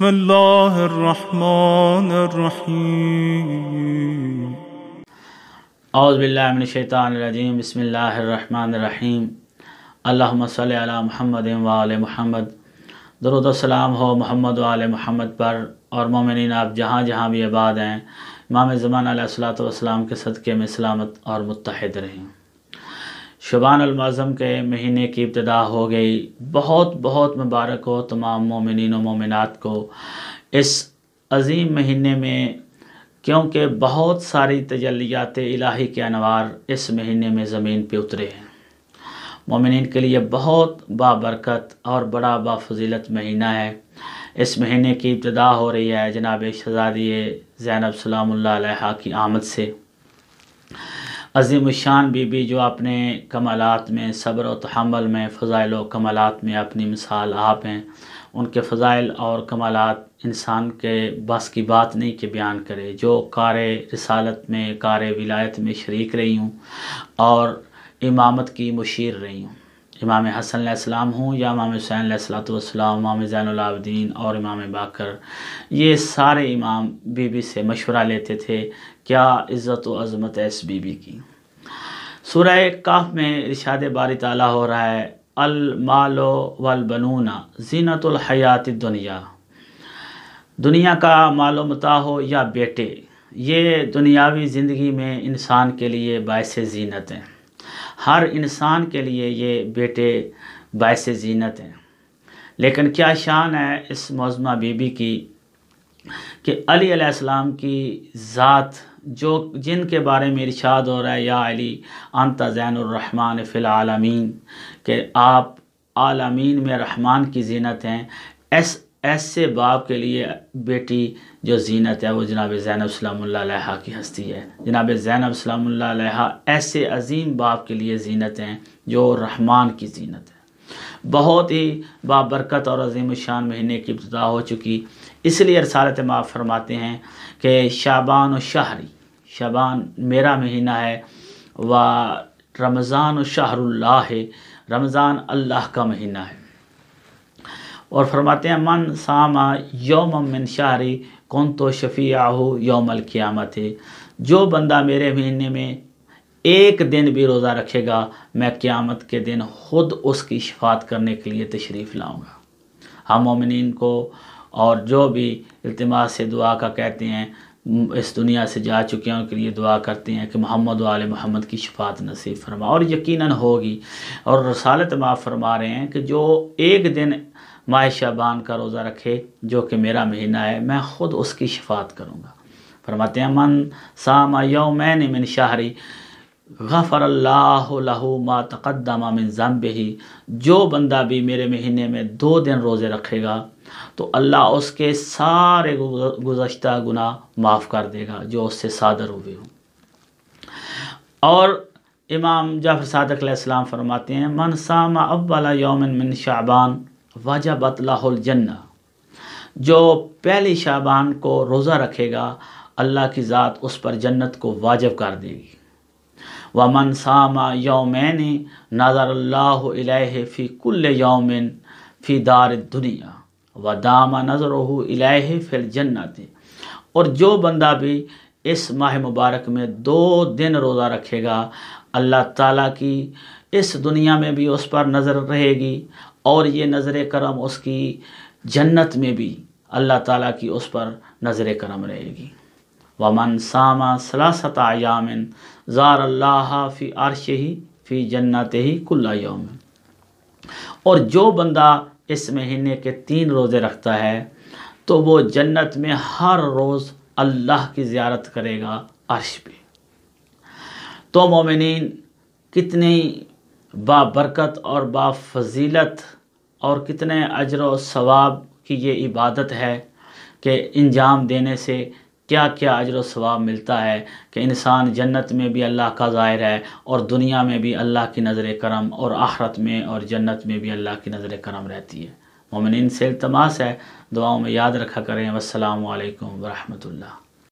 بسم الله الرحمن الرحيم أعوذ بالله من الشيطان الرجيم بسم الله الرحمن الرحيم اللهم صل على محمد وعلى محمد درود و दरुद सलाम हो मोहम्मद वाल मोहम्मद पर और मोमिन आप جہاں जहाँ भी आबाद हैं इमाम ज़मान सलात वसलाम کے صدقے میں سلامت اور متحد رہیں शबान अलमाज़म के महीने की इब्तदा हो गई बहुत बहुत मुबारक हो तमाम मोमिन मोमिनत को इस अज़ीम महीने में क्योंकि बहुत सारी तजलियात इलाही के अनवार इस महीने में ज़मीन पर उतरे हैं मोमिन के लिए बहुत बाबरकत और बड़ा बाफजीलत महीना है इस महीने की इब्तदा हो रही है जनाब शहजादी ज़ैनब सलाम की आमद से अजीम शान बीबी जो अपने कमालत में सब्र और तहमल में फ़ज़ाइल व कमालत में अपनी मिसाल आप हैं उनके फ़ज़ाइल और कमालत इंसान के बस की बात नहीं के बयान करे जो कार रसालत में कार विलायत में शरीक रही हूँ और इमामत की मुशीर रही हूँ इमाम हसन आसलाम हूँ या इमाम हुसैन सलातम इमाम ज़ैनलाब्दीन और इमाम बाकर ये सारे इमाम बीबी से मशवरा लेते थे क्या इज़्ज़त अज़मत है इस बीबी की सूरह काफ में इर्शाद बारी ताला हो रहा है अलमालो वलबनूना जीनतलहयात दुनिया दुनिया का मालो मता हो या बेटे ये दुनियावी ज़िंदगी में इंसान के लिए बायस जीनत हैं हर इंसान के लिए ये बेटे बायस जीनत हैं लेकिन क्या शान है इस मौजमा बीबी की कि अली अलीम की ज़ात जो जिनके बारे में इरशाद हो रहा है या अली ज़ैन ज़ैनरहमान फ़िलमीन के आप आलमीन में रहमान की जीनत हैं एस ऐसे बाप के लिए बेटी जो जीनत है वो जनाब ज़ैनब सलाम्ला की हस्ती है जनाब ज़ैनब सलाम्ला ऐसे अजीम बाप के लिए जीनत हैं जो रहमान की जीनत है बहुत ही बाबरकत और अजीम शान महीने की इब्तदा हो चुकी इसलिए अरसारत माँ फरमाते हैं कि शाबान और शाहरी शाबान मेरा महीना है व रमज़ान शाहरुल्ला है रमज़ान अल्लाह का महीना है और फरमाते हैं मन सामा योम मिन शाहरी कौन तो शफ़ी हो योम क़ियामत जो बंदा मेरे महीने में एक दिन भी रोज़ा रखेगा मैं क़्यामत के दिन ख़ुद उसकी शफात करने के लिए तशरीफ़ लाऊँगा हम ममिन को और जो भी अल्तमास से दुआ का कहते हैं इस दुनिया से जा चुके हैं उनके लिए दुआ करते हैं कि मोहम्मद वाले मोहम्मद की शफात नसीब फरमा और यकीनन होगी और रसालत माफ़ फरमा रहे हैं कि जो एक दिन माह शाबान का रोज़ा रखे जो कि मेरा महीना है मैं ख़ुद उसकी शफात करूँगा फरमाते हैं मन साम यौमैन मिन शाहरी गफ़र लहू मा तकदमा मिन ज़म्ब जो बंदा भी मेरे महीने में दो दिन रोज़े रखेगा तो अल्लाह उसके सारे गुजशत गुना माफ़ कर देगा जो उससे सादर हुए हों और इमाम जाफर सदक फ़रमाते हैं मन सामा अव्वला यौमिन मिन शाबान वाजा लाहुल जन्ना जो पहले शाबान को रोज़ा रखेगा अल्लाह की ज़ात उस पर जन्नत को वाजब कर देगी व मन सामा यौमैन नज़र फ़ी कुल यौमिन फ़ी दार दुनिया व दामा नज़र इलाह फिल जन्नत और जो बंदा भी इस माह मुबारक में दो दिन रोज़ा रखेगा अल्लाह ताला की इस दुनिया में भी उस पर नज़र रहेगी और ये नज़र करम उसकी जन्नत में भी अल्लाह ताला की उस पर नज़र करम रहेगी वमन सामा सलासत यामिन ज़ार अल्लाह फ़ी अरश ही फ़ी जन्नत ही कुल्ला यौम और जो बंदा इस महीने के तीन रोज़े रखता है तो वो जन्नत में हर रोज़ अल्लाह की ज़्यारत करेगा अरश पे तो मोमिन कितनी बाबरकत और बाफजीलत और कितने अजर सवाब की ये इबादत है कि इंजाम देने से क्या क्या अजर सवाब मिलता है कि इंसान जन्नत में भी अल्लाह का ज़ाहिर है और दुनिया में भी अल्लाह की नज़र करम और आहरत में और जन्नत में भी अल्लाह की नज़र करम रहती है मोमिन से इल्तमास है दुआओं में याद रखा करें वालकम वरहमल्ला